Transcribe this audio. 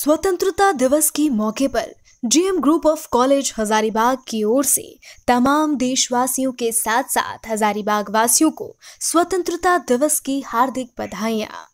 स्वतंत्रता दिवस के मौके पर GM group of college Hazaribagh की ओर से तमाम देशवासियों के साथ साथ हजारीबाग वासियों को स्वतंत्रता दिवस की हार्दिक बधाइयां